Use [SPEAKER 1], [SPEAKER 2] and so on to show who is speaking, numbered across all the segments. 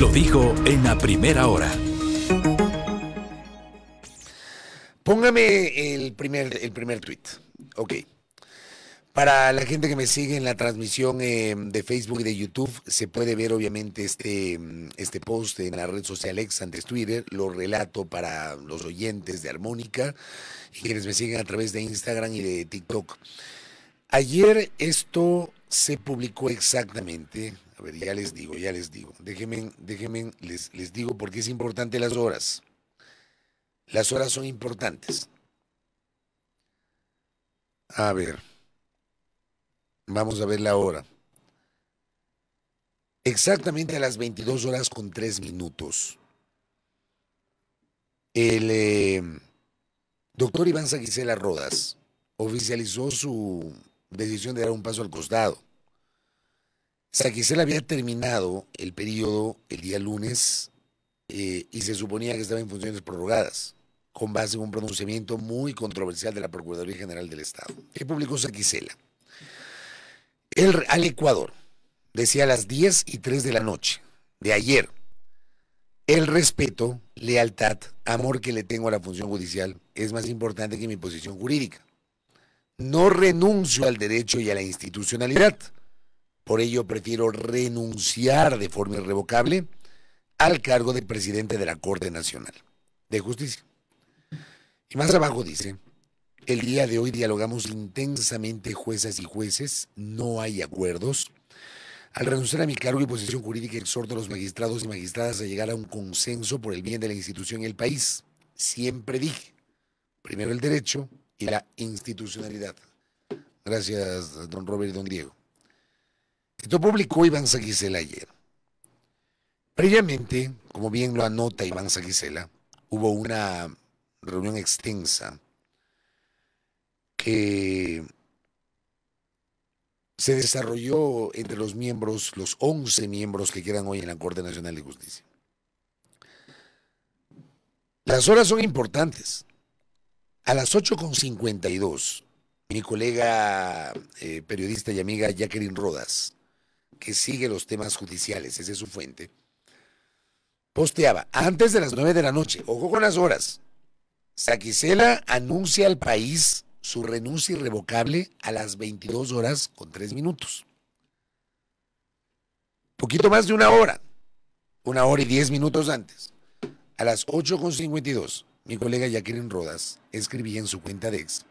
[SPEAKER 1] Lo dijo en la primera hora. Póngame el primer, el primer tweet. Ok. Para la gente que me sigue en la transmisión eh, de Facebook y de YouTube, se puede ver obviamente este, este post en la red social ex antes Twitter. Lo relato para los oyentes de Armónica y quienes me siguen a través de Instagram y de TikTok. Ayer esto se publicó exactamente a ver, ya les digo, ya les digo. Déjenme, déjenme, les, les digo porque es importante las horas. Las horas son importantes. A ver, vamos a ver la hora. Exactamente a las 22 horas con 3 minutos. El em, doctor Iván Saguicela Rodas oficializó su decisión de dar un paso al costado Saquicela había terminado el periodo el día lunes eh, y se suponía que estaba en funciones prorrogadas, con base en un pronunciamiento muy controversial de la Procuraduría General del Estado. ¿Qué publicó Saquicela? El, al Ecuador, decía a las 10 y 3 de la noche de ayer, el respeto, lealtad, amor que le tengo a la función judicial es más importante que mi posición jurídica. No renuncio al derecho y a la institucionalidad por ello prefiero renunciar de forma irrevocable al cargo de presidente de la Corte Nacional de Justicia. Y más abajo dice, el día de hoy dialogamos intensamente juezas y jueces, no hay acuerdos. Al renunciar a mi cargo y posición jurídica, exhorto a los magistrados y magistradas a llegar a un consenso por el bien de la institución y el país. Siempre dije, primero el derecho y la institucionalidad. Gracias, don Robert y don Diego. Esto publicó Iván Saquisela ayer. Previamente, como bien lo anota Iván Saquisela, hubo una reunión extensa que se desarrolló entre los miembros, los 11 miembros que quedan hoy en la Corte Nacional de Justicia. Las horas son importantes. A las 8.52, mi colega eh, periodista y amiga Jacqueline Rodas que sigue los temas judiciales, esa es su fuente, posteaba antes de las 9 de la noche, ojo con las horas, Saquicela anuncia al país su renuncia irrevocable a las 22 horas con 3 minutos. Poquito más de una hora, una hora y 10 minutos antes, a las con 8.52, mi colega Jacqueline Rodas escribía en su cuenta de ex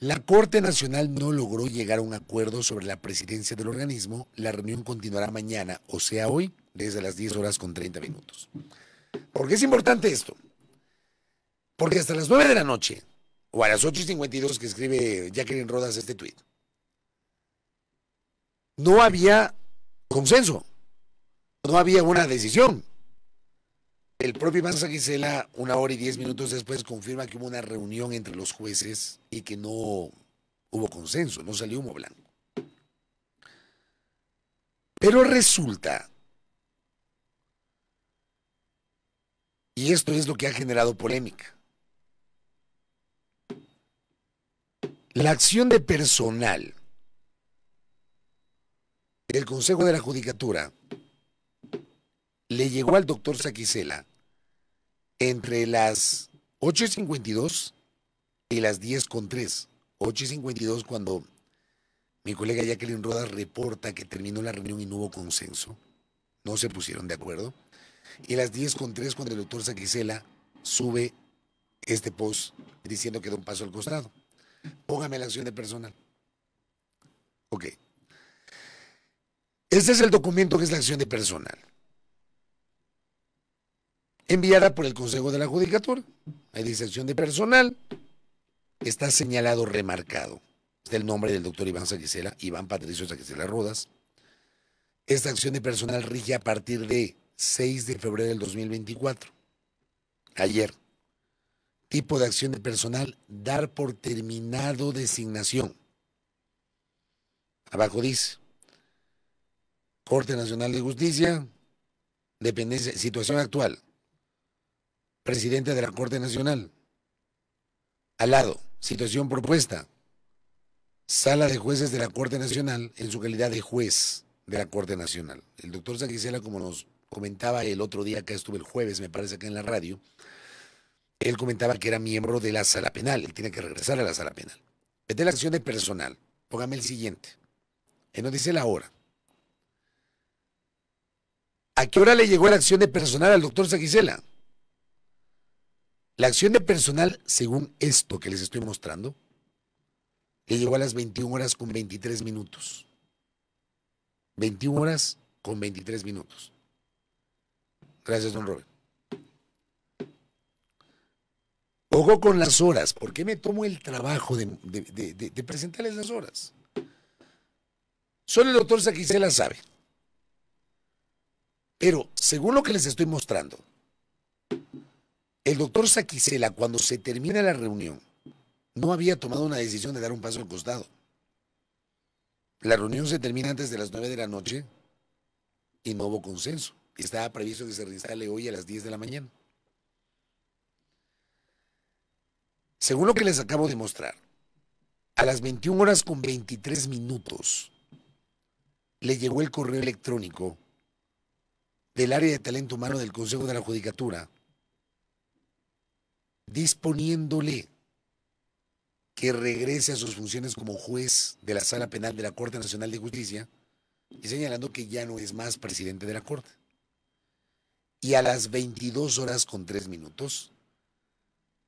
[SPEAKER 1] la Corte Nacional no logró llegar a un acuerdo sobre la presidencia del organismo. La reunión continuará mañana, o sea, hoy, desde las 10 horas con 30 minutos. ¿Por qué es importante esto? Porque hasta las 9 de la noche, o a las 8 y 52 que escribe Jacqueline Rodas este tuit, no había consenso, no había una decisión. El propio Iván una hora y diez minutos después, confirma que hubo una reunión entre los jueces y que no hubo consenso, no salió humo blanco. Pero resulta, y esto es lo que ha generado polémica, la acción de personal del Consejo de la Judicatura le llegó al doctor Saquicela entre las 8.52 y las y 8.52 cuando mi colega Jacqueline Rodas reporta que terminó la reunión y no hubo consenso. No se pusieron de acuerdo. Y las 10.3 cuando el doctor Saquicela sube este post diciendo que da un paso al costado. Póngame la acción de personal. Ok. Este es el documento que es la acción de personal enviada por el Consejo de la Judicatura. Hay Acción de personal. Está señalado, remarcado. Está el nombre del doctor Iván Saquicela, Iván Patricio Saquicela Rodas. Esta acción de personal rige a partir de 6 de febrero del 2024. Ayer. Tipo de acción de personal, dar por terminado designación. Abajo dice, Corte Nacional de Justicia, dependencia, situación actual, presidente de la Corte Nacional. Al lado, situación propuesta. Sala de jueces de la Corte Nacional en su calidad de juez de la Corte Nacional. El doctor Saquicela, como nos comentaba el otro día, que estuve el jueves, me parece, acá en la radio, él comentaba que era miembro de la sala penal, él tiene que regresar a la sala penal. Vete la acción de personal, póngame el siguiente. Él nos dice la hora. ¿A qué hora le llegó la acción de personal al doctor Saquisela? La acción de personal, según esto que les estoy mostrando, le llegó a las 21 horas con 23 minutos. 21 horas con 23 minutos. Gracias, don Robert. Ojo con las horas. ¿Por qué me tomo el trabajo de, presentarles las horas? Solo el doctor Saquicela sabe. Pero según lo que les estoy mostrando, el doctor Saquicela, cuando se termina la reunión, no había tomado una decisión de dar un paso al costado. La reunión se termina antes de las 9 de la noche y no hubo consenso. Estaba previsto que se reinstale hoy a las 10 de la mañana. Según lo que les acabo de mostrar, a las 21 horas con 23 minutos le llegó el correo electrónico del área de talento humano del Consejo de la Judicatura disponiéndole que regrese a sus funciones como juez de la Sala Penal de la Corte Nacional de Justicia y señalando que ya no es más presidente de la Corte. Y a las 22 horas con 3 minutos,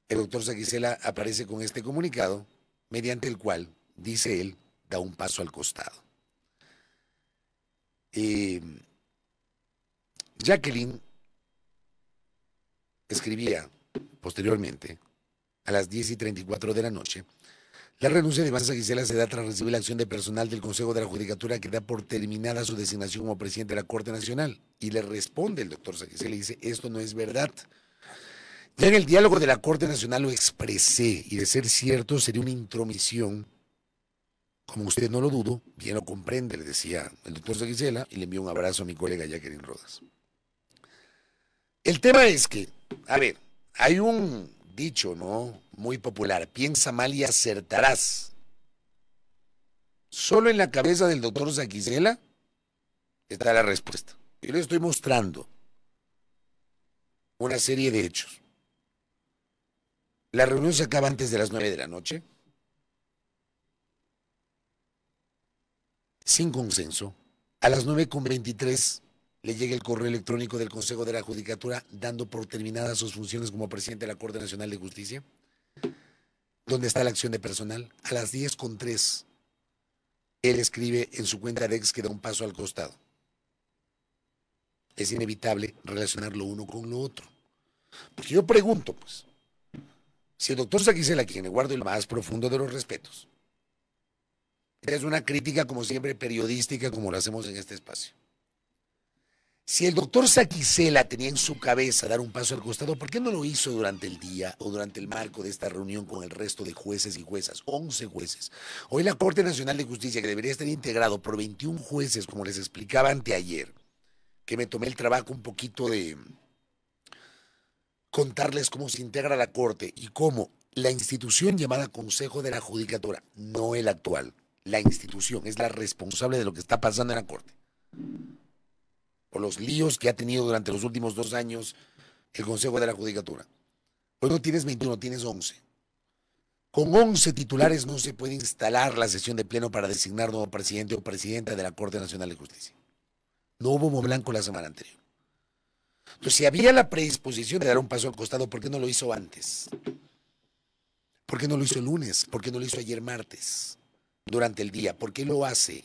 [SPEAKER 1] el doctor Saquicela aparece con este comunicado, mediante el cual, dice él, da un paso al costado. Eh, Jacqueline escribía Posteriormente, a las 10 y 34 de la noche, la renuncia de Maza Gisela se da tras recibir la acción de personal del Consejo de la Judicatura que da por terminada su designación como presidente de la Corte Nacional. Y le responde el doctor Saquicela y dice, esto no es verdad. Ya en el diálogo de la Corte Nacional lo expresé y de ser cierto sería una intromisión, como usted no lo dudo, bien lo comprende, le decía el doctor Saquicela y le envió un abrazo a mi colega Jacqueline Rodas. El tema es que, a ver, hay un dicho, ¿no? Muy popular, piensa mal y acertarás. Solo en la cabeza del doctor te está la respuesta. Yo le estoy mostrando una serie de hechos. La reunión se acaba antes de las nueve de la noche. Sin consenso. A las nueve con veintitrés le llegue el correo electrónico del Consejo de la Judicatura dando por terminadas sus funciones como presidente de la Corte Nacional de Justicia? donde está la acción de personal? A las 10 con él escribe en su cuenta de ex que da un paso al costado. Es inevitable relacionar lo uno con lo otro. Porque yo pregunto, pues, si el doctor Saquicela, quien le guardo el más profundo de los respetos, es una crítica, como siempre, periodística, como lo hacemos en este espacio si el doctor Saquicela tenía en su cabeza dar un paso al costado, ¿por qué no lo hizo durante el día o durante el marco de esta reunión con el resto de jueces y juezas? 11 jueces. Hoy la Corte Nacional de Justicia, que debería estar integrado por 21 jueces, como les explicaba anteayer, que me tomé el trabajo un poquito de contarles cómo se integra la Corte y cómo la institución llamada Consejo de la Judicatura, no el actual, la institución es la responsable de lo que está pasando en la Corte los líos que ha tenido durante los últimos dos años el Consejo de la Judicatura. Hoy no tienes 21, tienes 11. Con 11 titulares no se puede instalar la sesión de pleno para designar nuevo presidente o presidenta de la Corte Nacional de Justicia. No hubo humo blanco la semana anterior. Entonces, si había la predisposición de dar un paso al costado, ¿por qué no lo hizo antes? ¿Por qué no lo hizo el lunes? ¿Por qué no lo hizo ayer martes? Durante el día. ¿Por qué lo hace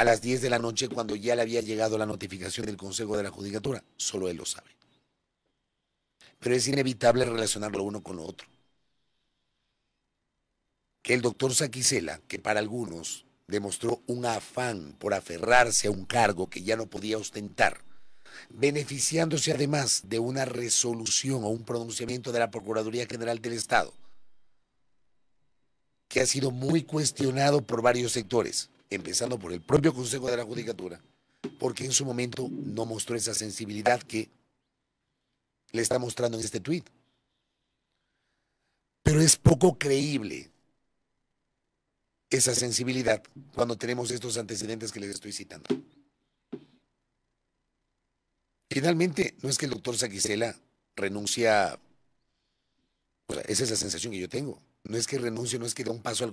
[SPEAKER 1] a las 10 de la noche cuando ya le había llegado la notificación del Consejo de la Judicatura. Solo él lo sabe. Pero es inevitable relacionarlo uno con lo otro. Que el doctor Saquicela, que para algunos demostró un afán por aferrarse a un cargo que ya no podía ostentar, beneficiándose además de una resolución o un pronunciamiento de la Procuraduría General del Estado, que ha sido muy cuestionado por varios sectores, empezando por el propio Consejo de la Judicatura, porque en su momento no mostró esa sensibilidad que le está mostrando en este tuit. Pero es poco creíble esa sensibilidad cuando tenemos estos antecedentes que les estoy citando. Finalmente, no es que el doctor Saquicela renuncie o esa es la sensación que yo tengo. No es que renuncie, no es que dé un paso al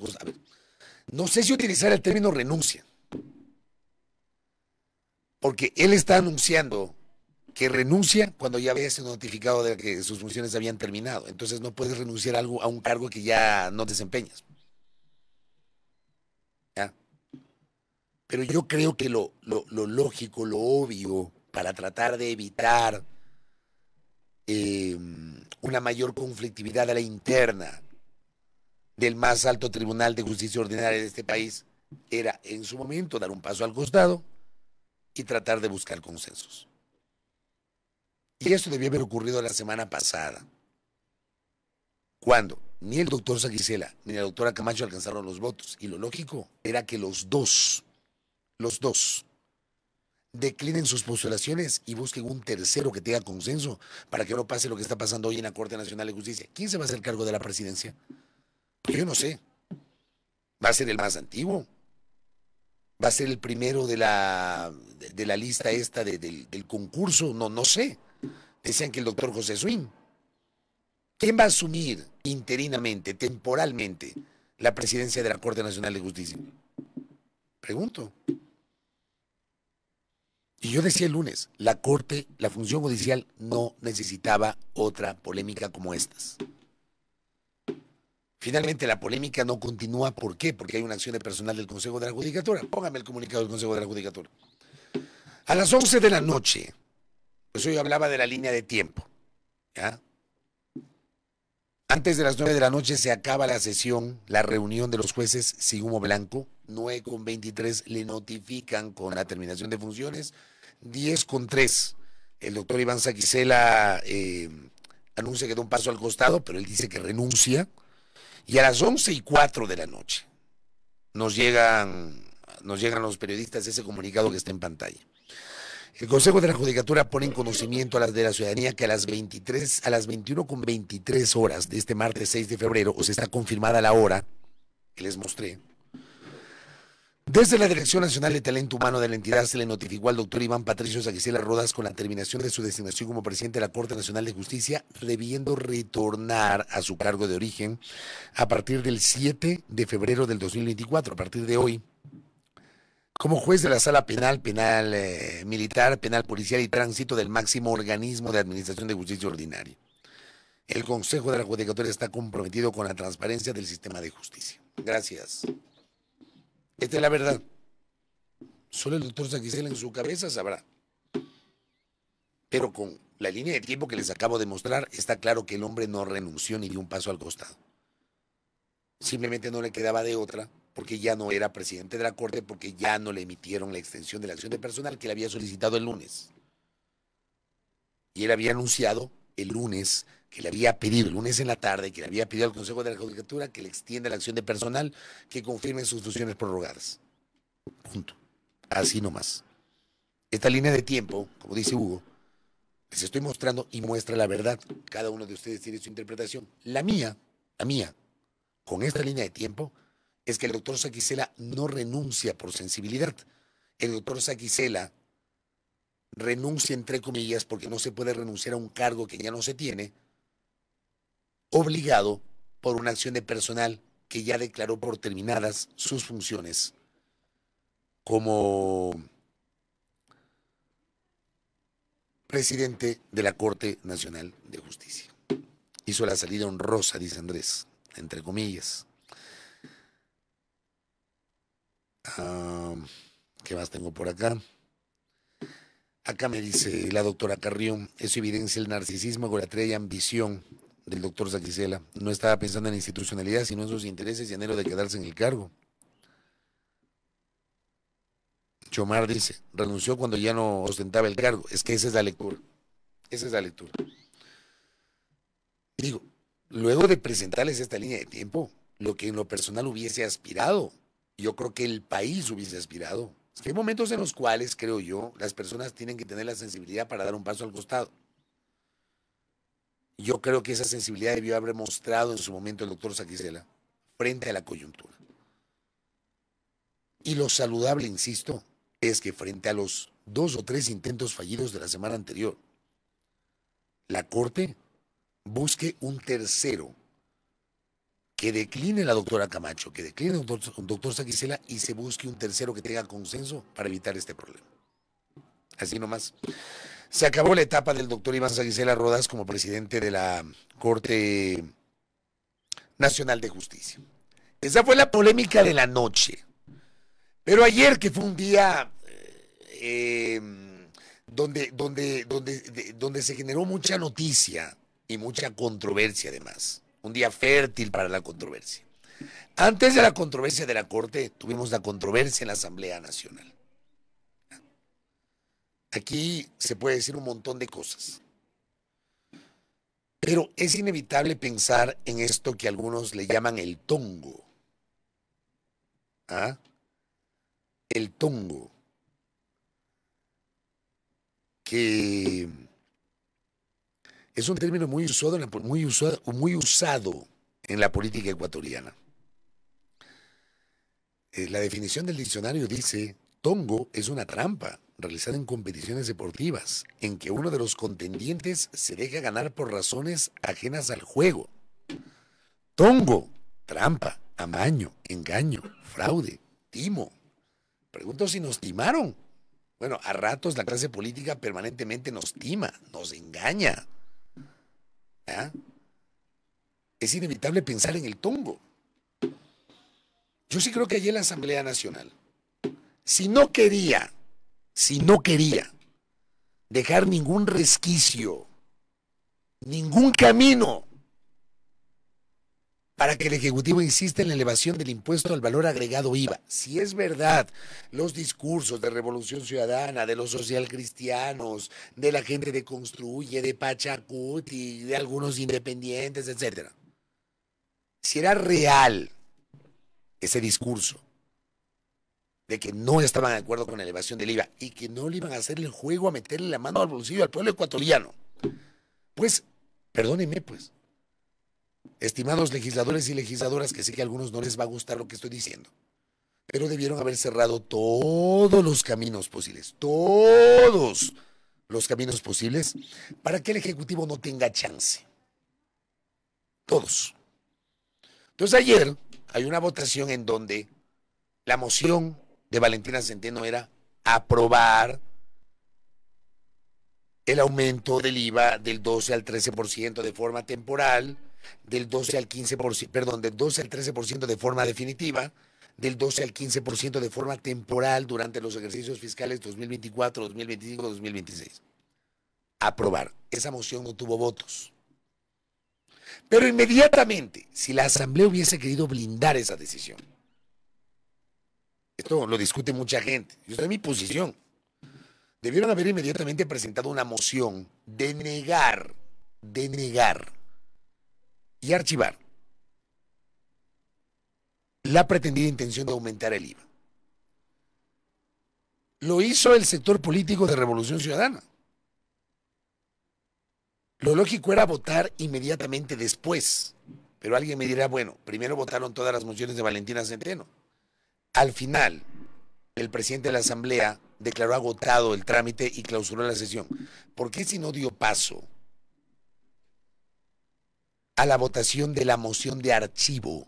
[SPEAKER 1] no sé si utilizar el término renuncia, porque él está anunciando que renuncia cuando ya había sido notificado de que sus funciones habían terminado. Entonces no puedes renunciar a, un cargo que ya no desempeñas. Pero yo creo que lo, lógico, lo obvio, para tratar de evitar eh, una mayor conflictividad a la interna del más alto tribunal de justicia ordinaria de este país era en su momento dar un paso al costado y tratar de buscar consensos. Y esto debía haber ocurrido la semana pasada, cuando ni el doctor Saquicela ni la doctora Camacho alcanzaron los votos. Y lo lógico era que los dos, los dos, declinen sus postulaciones y busquen un tercero que tenga consenso para que no pase lo que está pasando hoy en la Corte Nacional de Justicia. ¿Quién se va a hacer cargo de la presidencia? Pues yo no sé. Va a ser el más antiguo. Va a ser el primero de la, de, la lista esta del, concurso. No, no sé. Decían que el doctor José Swin. ¿Quién va a asumir interinamente, temporalmente, la presidencia de la Corte Nacional de Justicia? Pregunto. Y yo decía el lunes, la Corte, la función judicial no necesitaba otra polémica como estas. Finalmente, la polémica no continúa. ¿Por qué? Porque hay una acción de personal del Consejo de la Judicatura. Póngame el comunicado del Consejo de la Judicatura. A las 11 de la noche, pues yo hablaba de la línea de tiempo. ¿ya? Antes de las 9 de la noche se acaba la sesión, la reunión de los jueces Sigumo blanco. 9 con 23 le notifican con la terminación de funciones. 10 con 3. El doctor Iván Saquisela eh, anuncia que da un paso al costado, pero él dice que renuncia. Y a las once y 4 de la noche nos llegan, nos llegan los periodistas ese comunicado que está en pantalla. El Consejo de la Judicatura pone en conocimiento a las de la ciudadanía que a las 23, a las 21 con horas de este martes 6 de febrero, o sea, está confirmada la hora que les mostré, desde la Dirección Nacional de Talento Humano de la entidad se le notificó al doctor Iván Patricio Saquicela Rodas con la terminación de su designación como presidente de la Corte Nacional de Justicia, debiendo retornar a su cargo de origen a partir del 7 de febrero del 2024, a partir de hoy, como juez de la Sala Penal, Penal eh, Militar, Penal Policial y Tránsito del máximo organismo de Administración de Justicia Ordinaria. El Consejo de la Judicatura está comprometido con la transparencia del sistema de justicia. Gracias. Esta es la verdad. Solo el doctor Saquicela en su cabeza sabrá. Pero con la línea de tiempo que les acabo de mostrar, está claro que el hombre no renunció ni dio un paso al costado. Simplemente no le quedaba de otra porque ya no era presidente de la Corte, porque ya no le emitieron la extensión de la acción de personal que le había solicitado el lunes. Y él había anunciado el lunes que le había pedido el lunes en la tarde, que le había pedido al Consejo de la Judicatura que le extienda la acción de personal, que confirme sus funciones prorrogadas. Punto. Así nomás. Esta línea de tiempo, como dice Hugo, les estoy mostrando y muestra la verdad. Cada uno de ustedes tiene su interpretación. La mía, la mía, con esta línea de tiempo, es que el doctor Saquicela no renuncia por sensibilidad. El doctor Saquicela renuncia, entre comillas, porque no se puede renunciar a un cargo que ya no se tiene, obligado por una acción de personal que ya declaró por terminadas sus funciones como presidente de la Corte Nacional de Justicia. Hizo la salida honrosa, dice Andrés, entre comillas. Ah, ¿Qué más tengo por acá? Acá me dice la doctora Carrión, eso evidencia el narcisismo, egolatría y ambición del doctor Saquicela. No estaba pensando en la institucionalidad, sino en sus intereses y anhelo de quedarse en el cargo. Chomar dice, renunció cuando ya no ostentaba el cargo. Es que esa es la lectura. Esa es la lectura. Digo, luego de presentarles esta línea de tiempo, lo que en lo personal hubiese aspirado, yo creo que el país hubiese aspirado. hay momentos en los cuales, creo yo, las personas tienen que tener la sensibilidad para dar un paso al costado. Yo creo que esa sensibilidad debió haber mostrado en su momento el doctor Saquisela frente a la coyuntura. Y lo saludable, insisto, es que frente a los dos o tres intentos fallidos de la semana anterior, la Corte busque un tercero que decline la doctora Camacho, que decline el doctor, Saquisela y se busque un tercero que tenga consenso para evitar este problema. Así nomás. Se acabó la etapa del doctor Iván Sagisela Rodas como presidente de la Corte Nacional de Justicia. Esa fue la polémica de la noche. Pero ayer, que fue un día eh, donde, donde, donde, donde se generó mucha noticia y mucha controversia además, un día fértil para la controversia. Antes de la controversia de la Corte, tuvimos la controversia en la Asamblea Nacional. Aquí se puede decir un montón de cosas. Pero es inevitable pensar en esto que algunos le llaman el tongo. ¿Ah? El tongo. Que es un término muy usado, muy usado, muy usado en la política ecuatoriana. Eh, la definición del diccionario dice Tongo es una trampa realizada en competiciones deportivas, en que uno de los contendientes se deja ganar por razones ajenas al juego. Tongo, trampa, amaño, engaño, fraude, timo. Pregunto si nos timaron. Bueno, a ratos la clase política permanentemente nos tima, nos engaña. ¿Ah? Es inevitable pensar en el tongo. Yo sí creo que en la Asamblea Nacional si no quería, si no quería dejar ningún resquicio, ningún camino para que el Ejecutivo insista en la elevación del impuesto al valor agregado IVA. Si es verdad, los discursos de Revolución Ciudadana, de los socialcristianos, de la gente de Construye, de Pachacuti, de algunos independientes, etc. Si era real ese discurso, de que no estaban de acuerdo con la elevación del IVA y que no le iban a hacer el juego a meterle la mano al bolsillo al pueblo ecuatoriano. Pues, perdónenme, pues, estimados legisladores y legisladoras, que sé que a algunos no les va a gustar lo que estoy diciendo, pero debieron haber cerrado todos los caminos posibles, todos los caminos posibles, para que el Ejecutivo no tenga chance. Todos. Entonces ayer hay una votación en donde la moción de Valentina Centeno era aprobar el aumento del IVA del 12 al 13% de forma temporal, del 12 al 15%, perdón, del 12 al 13% de forma definitiva, del 12 al 15% de forma temporal durante los ejercicios fiscales 2024, 2025, 2026. Aprobar. Esa moción no tuvo votos. Pero inmediatamente, si la Asamblea hubiese querido blindar esa decisión, esto lo discute mucha gente. Yo estoy en mi posición. Debieron haber inmediatamente presentado una moción de negar, de negar y archivar la pretendida intención de aumentar el IVA. Lo hizo el sector político de Revolución Ciudadana. Lo lógico era votar inmediatamente después, pero alguien me dirá, bueno, primero votaron todas las mociones de Valentina Centeno. Al final, el presidente de la Asamblea declaró agotado el trámite y clausuró la sesión. ¿Por qué si no dio paso a la votación de la moción de archivo,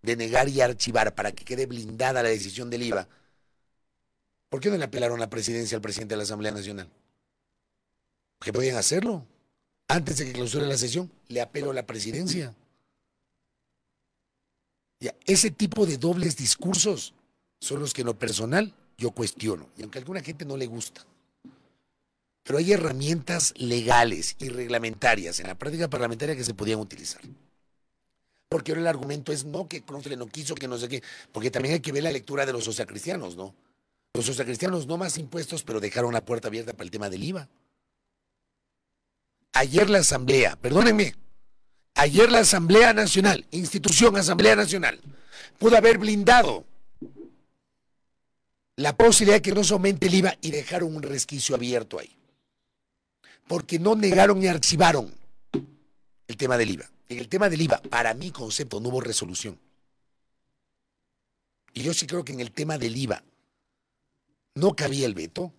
[SPEAKER 1] de negar y archivar para que quede blindada la decisión del IVA? ¿Por qué no le apelaron la presidencia al presidente de la Asamblea Nacional? ¿Que podían hacerlo? Antes de que clausure la sesión, le apelo a la presidencia. Ese tipo de dobles discursos son los que en lo personal yo cuestiono, y aunque a alguna gente no le gusta. Pero hay herramientas legales y reglamentarias en la práctica parlamentaria que se podían utilizar. Porque ahora el argumento es no, que Cronfle no quiso, que no sé qué, porque también hay que ver la lectura de los sociacristianos, ¿no? Los sociacristianos no más impuestos, pero dejaron la puerta abierta para el tema del IVA. Ayer la asamblea, perdónenme, Ayer la Asamblea Nacional, institución Asamblea Nacional, pudo haber blindado la posibilidad de que no se aumente el IVA y dejaron un resquicio abierto ahí. Porque no negaron ni archivaron el tema del IVA. En el tema del IVA, para mi concepto, no hubo resolución. Y yo sí creo que en el tema del IVA no cabía el veto,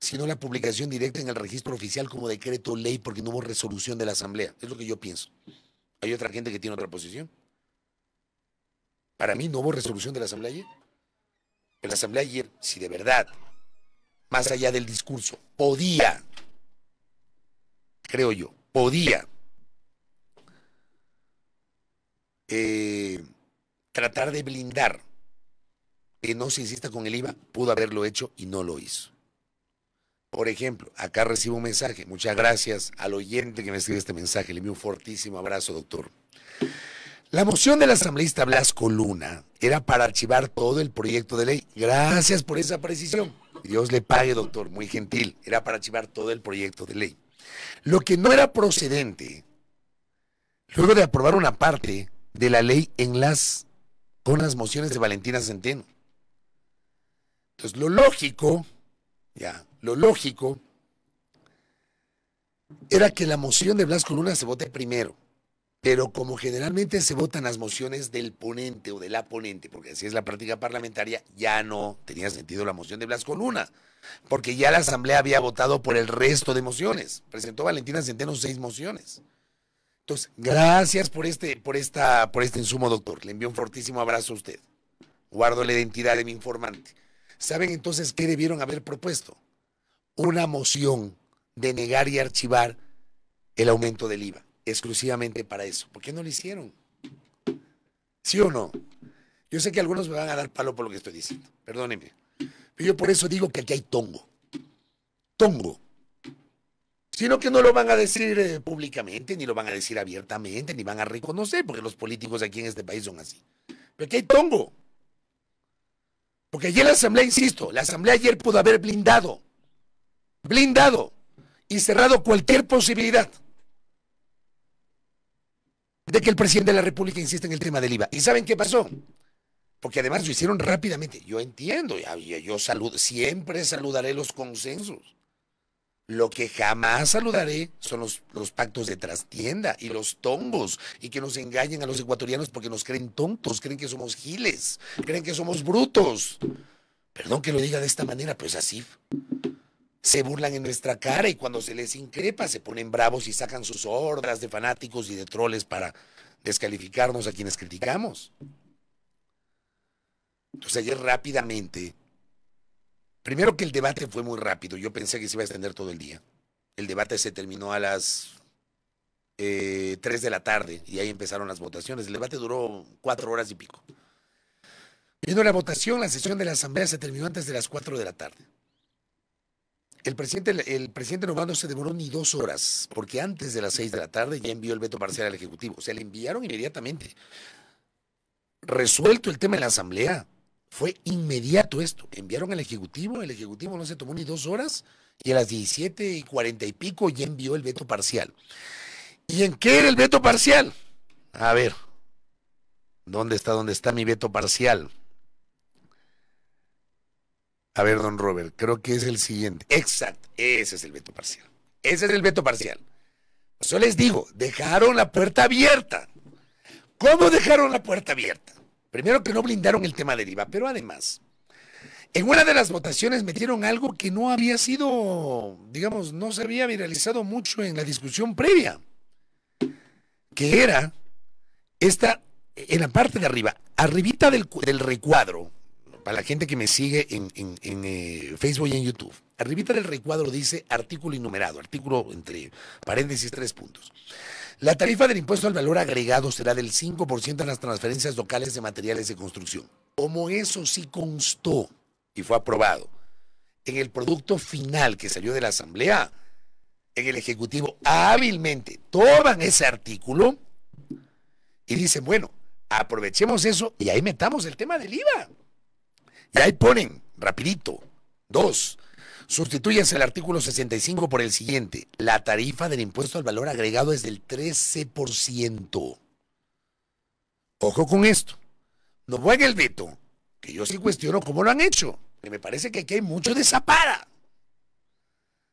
[SPEAKER 1] sino la publicación directa en el registro oficial como decreto ley porque no hubo resolución de la Asamblea. Es lo que yo pienso. Hay otra gente que tiene otra posición. Para mí no hubo resolución de la Asamblea ayer. la Asamblea ayer, si de verdad, más allá del discurso, podía, creo yo, podía eh, tratar de blindar que no se insista con el IVA, pudo haberlo hecho y no lo hizo. Por ejemplo, acá recibo un mensaje. Muchas gracias al oyente que me escribe este mensaje. Le envío un fortísimo abrazo, doctor. La moción del asambleísta Blasco Luna era para archivar todo el proyecto de ley. Gracias por esa precisión. Dios le pague, doctor. Muy gentil. Era para archivar todo el proyecto de ley. Lo que no era procedente, luego de aprobar una parte de la ley en las, con las mociones de Valentina Centeno. Entonces, lo lógico ya, lo lógico era que la moción de Blas Coluna se vote primero, pero como generalmente se votan las mociones del ponente o de la ponente, porque así es la práctica parlamentaria, ya no tenía sentido la moción de Blas Coluna, porque ya la Asamblea había votado por el resto de mociones. Presentó Valentina Centeno seis mociones. Entonces, gracias por este, por esta, por este insumo, doctor. Le envío un fortísimo abrazo a usted. Guardo la identidad de mi informante. ¿Saben entonces qué debieron haber propuesto? Una moción de negar y archivar el aumento del IVA, exclusivamente para eso. ¿Por qué no lo hicieron? ¿Sí o no? Yo sé que algunos me van a dar palo por lo que estoy diciendo, perdónenme. Pero yo por eso digo que aquí hay tongo. Tongo. Sino que no lo van a decir eh, públicamente, ni lo van a decir abiertamente, ni van a reconocer, porque los políticos aquí en este país son así. Pero aquí hay tongo. Porque ayer la asamblea, insisto, la asamblea ayer pudo haber blindado, blindado y cerrado cualquier posibilidad de que el presidente de la República insista en el tema del IVA. ¿Y saben qué pasó? Porque además lo hicieron rápidamente. Yo entiendo, yo, yo saludo, siempre saludaré los consensos. Lo que jamás saludaré son los, pactos de trastienda y los tongos y que nos engañen a los ecuatorianos porque nos creen tontos, creen que somos giles, creen que somos brutos. Perdón que lo diga de esta manera, pero es así. Se burlan en nuestra cara y cuando se les increpa se ponen bravos y sacan sus hordas de fanáticos y de troles para descalificarnos a quienes criticamos. Entonces ayer rápidamente Primero que el debate fue muy rápido. Yo pensé que se iba a extender todo el día. El debate se terminó a las eh, tres 3 de la tarde y ahí empezaron las votaciones. El debate duró cuatro horas y pico. Viendo la votación, la sesión de la Asamblea se terminó antes de las 4 de la tarde. El presidente, el presidente no se demoró ni dos horas, porque antes de las 6 de la tarde ya envió el veto parcial al Ejecutivo. O sea, le enviaron inmediatamente. Resuelto el tema en la Asamblea, fue inmediato esto. Enviaron al Ejecutivo, el Ejecutivo no se tomó ni dos horas y a las 17 y cuarenta y pico ya envió el veto parcial. ¿Y en qué era el veto parcial? A ver, ¿dónde está, dónde está mi veto parcial? A ver, don Robert, creo que es el siguiente. Exacto, ese es el veto parcial. Ese es el veto parcial. Pues yo les digo, dejaron la puerta abierta. ¿Cómo dejaron la puerta abierta? Primero que no blindaron el tema del IVA, pero además, en una de las votaciones metieron algo que no había sido, digamos, no se había viralizado mucho en la discusión previa, que era esta, en la parte de arriba, arribita del, recuadro, para la gente que me sigue en, eh, Facebook y en YouTube, arribita del recuadro dice artículo enumerado, artículo entre paréntesis tres puntos. La tarifa del impuesto al valor agregado será del 5% en las transferencias locales de materiales de construcción. Como eso sí constó y fue aprobado en el producto final que salió de la Asamblea, en el Ejecutivo hábilmente toman ese artículo y dicen, bueno, aprovechemos eso y ahí metamos el tema del IVA. Y ahí ponen, rapidito, dos, Sustituyas el artículo 65 por el siguiente. La tarifa del impuesto al valor agregado es del 13%. Ojo con esto. No juegue el veto, que yo sí cuestiono cómo lo han hecho. Que me parece que aquí hay mucho de zapada.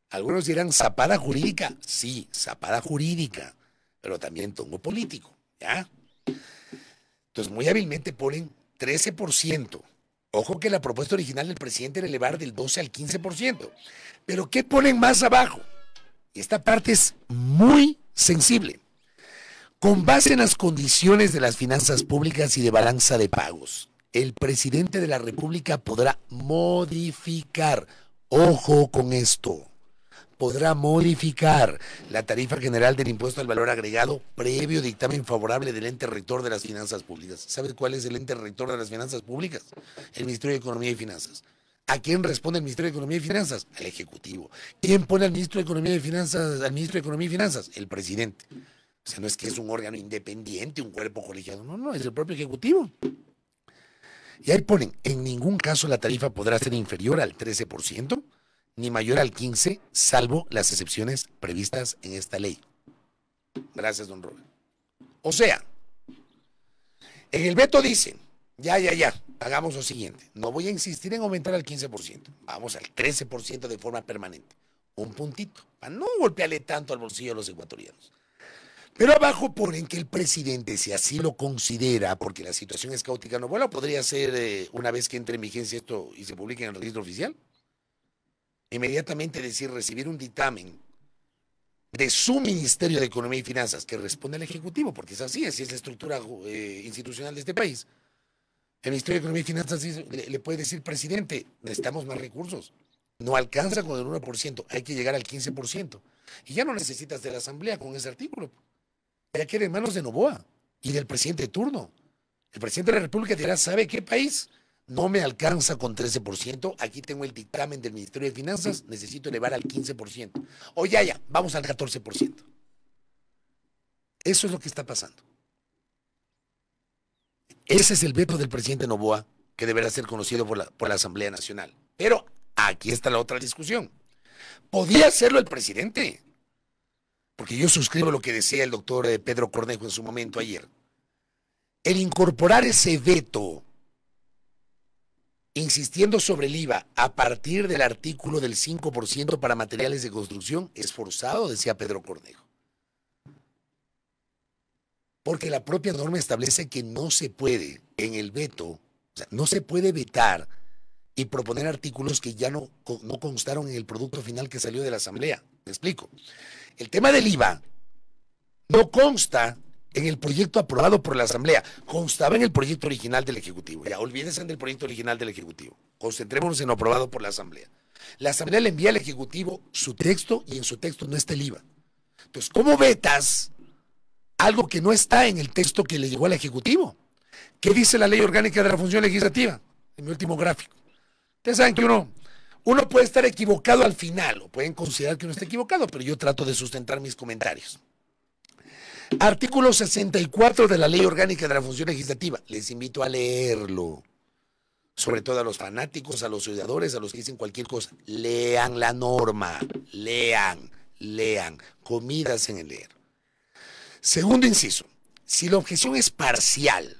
[SPEAKER 1] Algunos dirán zapada jurídica. Sí, zapada jurídica, pero también tongo político. ¿Ya? Entonces, muy hábilmente ponen 13% Ojo que la propuesta original del presidente era elevar del 12 al 15%. Pero ¿qué ponen más abajo? esta parte es muy sensible. Con base en las condiciones de las finanzas públicas y de balanza de pagos, el presidente de la República podrá modificar. Ojo con esto podrá modificar la tarifa general del impuesto al valor agregado previo dictamen favorable del ente rector de las finanzas públicas. ¿Sabe cuál es el ente rector de las finanzas públicas? El Ministerio de Economía y Finanzas. ¿A quién responde el Ministerio de Economía y Finanzas? Al Ejecutivo. ¿Quién pone al Ministro de Economía y Finanzas, al Ministro de Economía y Finanzas? El presidente. O sea, no es que es un órgano independiente, un cuerpo colegiado, no, no, es el propio Ejecutivo. Y ahí ponen, en ningún caso la tarifa podrá ser inferior al 13% ni mayor al 15, salvo las excepciones previstas en esta ley. Gracias, don Robert. O sea, en el veto dicen, ya, ya, ya, hagamos lo siguiente. No voy a insistir en aumentar al 15%, vamos al 13% de forma permanente. Un puntito, para no golpearle tanto al bolsillo a los ecuatorianos. Pero abajo ponen que el presidente, si así lo considera, porque la situación es caótica, no bueno, podría ser eh, una vez que entre en vigencia esto y se publique en el registro oficial inmediatamente, decir, recibir un dictamen de su Ministerio de Economía y Finanzas, que responde al Ejecutivo, porque es así, así es la estructura eh, institucional de este país. El Ministerio de Economía y Finanzas le, puede decir, presidente, necesitamos más recursos. No alcanza con el 1%, hay que llegar al 15%. Y ya no necesitas de la Asamblea con ese artículo. Ya en manos de Novoa y del presidente de turno. El presidente de la República dirá, ¿sabe qué país? no me alcanza con 13%, aquí tengo el dictamen del Ministerio de Finanzas, necesito elevar al 15%. O ya, ya, vamos al 14%. Eso es lo que está pasando. Ese es el veto del presidente Novoa que deberá ser conocido por la, Asamblea Nacional. Pero aquí está la otra discusión. ¿Podía hacerlo el presidente? Porque yo suscribo lo que decía el doctor eh, Pedro Cornejo en su momento ayer. El incorporar ese veto insistiendo sobre el IVA a partir del artículo del 5% para materiales de construcción es forzado, decía Pedro Cornejo. Porque la propia norma establece que no se puede en el veto, o sea, no se puede vetar y proponer artículos que ya no, no constaron en el producto final que salió de la Asamblea. Me explico. El tema del IVA no consta en el proyecto aprobado por la Asamblea, constaba en el proyecto original del Ejecutivo. Ya olvídense del proyecto original del Ejecutivo. Concentrémonos en lo aprobado por la Asamblea. La Asamblea le envía al Ejecutivo su texto y en su texto no está el IVA. Entonces, ¿cómo vetas algo que no está en el texto que le llegó al Ejecutivo? ¿Qué dice la ley orgánica de la función legislativa? En mi último gráfico. Ustedes saben que uno, uno puede estar equivocado al final, o pueden considerar que uno está equivocado, pero yo trato de sustentar mis comentarios. Artículo 64 de la Ley Orgánica de la Función Legislativa. Les invito a leerlo. Sobre todo a los fanáticos, a los ciudadanos, a los que dicen cualquier cosa. Lean la norma. Lean, lean. Comidas en el leer. Segundo inciso. Si la objeción es parcial,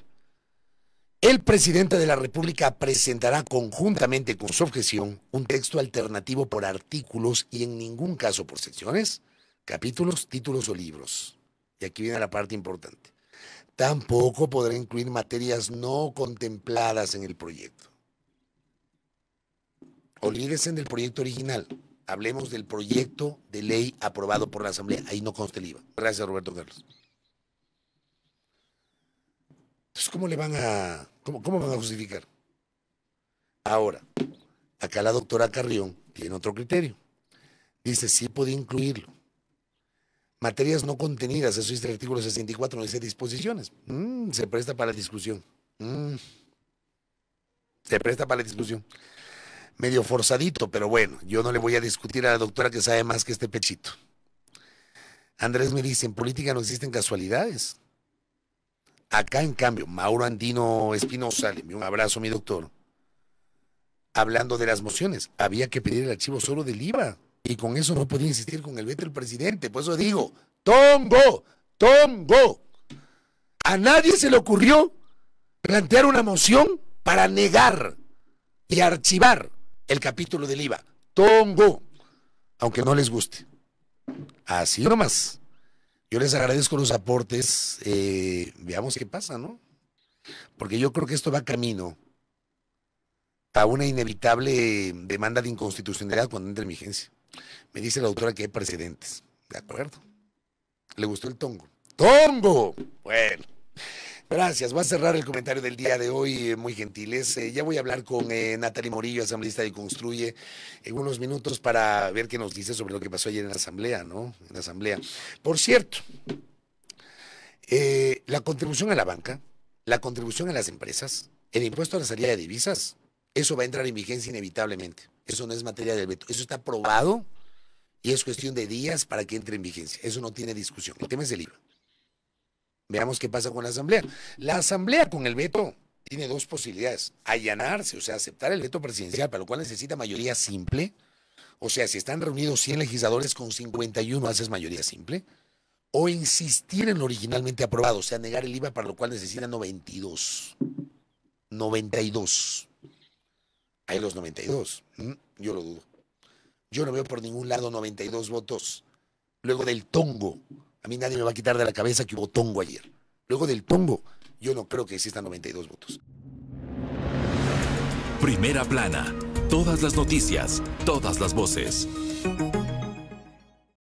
[SPEAKER 1] el presidente de la República presentará conjuntamente con su objeción un texto alternativo por artículos y en ningún caso por secciones, capítulos, títulos o libros y aquí viene la parte importante, tampoco podrá incluir materias no contempladas en el proyecto. Olvídense del proyecto original. Hablemos del proyecto de ley aprobado por la Asamblea. Ahí no consta el IVA. Gracias, Roberto Carlos. Entonces, ¿cómo le van a, cómo, van a justificar? Ahora, acá la doctora Carrión tiene otro criterio. Dice, sí puede incluirlo materias no contenidas, eso dice el artículo 64, no dice disposiciones. Mm, se presta para la discusión. Mm. Se presta para la discusión. Medio forzadito, pero bueno, yo no le voy a discutir a la doctora que sabe más que este pechito. Andrés me dice, en política no existen casualidades. Acá, en cambio, Mauro Andino Espinosa, le un abrazo mi doctor, hablando de las mociones, había que pedir el archivo solo del IVA. Y con eso no podía insistir con el veto del presidente. Por eso digo, tongo, tongo. A nadie se le ocurrió plantear una moción para negar y archivar el capítulo del IVA. Tongo, aunque no les guste. Así nomás. Yo les agradezco los aportes. Eh, veamos qué pasa, ¿no? Porque yo creo que esto va camino a una inevitable demanda de inconstitucionalidad cuando entre en vigencia. Me dice la autora que hay precedentes. De acuerdo. Le gustó el tongo. ¡Tongo! Bueno. Gracias. Va a cerrar el comentario del día de hoy, eh, muy gentiles. Eh, ya voy a hablar con eh, Natalie Morillo, asambleísta de Construye, en unos minutos para ver qué nos dice sobre lo que pasó ayer en la asamblea, ¿no? En la asamblea. Por cierto, la contribución a la banca, la contribución a las empresas, el impuesto a la salida de divisas, eso va a entrar en vigencia inevitablemente. Eso no es materia del veto. Eso está aprobado y es cuestión de días para que entre en vigencia. Eso no tiene discusión. El tema es el IVA. Veamos qué pasa con la Asamblea. La Asamblea con el veto tiene dos posibilidades. Allanarse, o sea, aceptar el veto presidencial, para lo cual necesita mayoría simple. O sea, si están reunidos 100 legisladores con 51, haces mayoría simple. O insistir en lo originalmente aprobado, o sea, negar el IVA, para lo cual necesita 92. 92 hay los 92. Yo lo dudo. Yo no veo por ningún lado 92 votos. Luego del tongo, a mí nadie me va a quitar de la cabeza que hubo tongo ayer. Luego del tongo, yo no creo que existan 92 votos. Primera plana. Todas las noticias, todas las voces.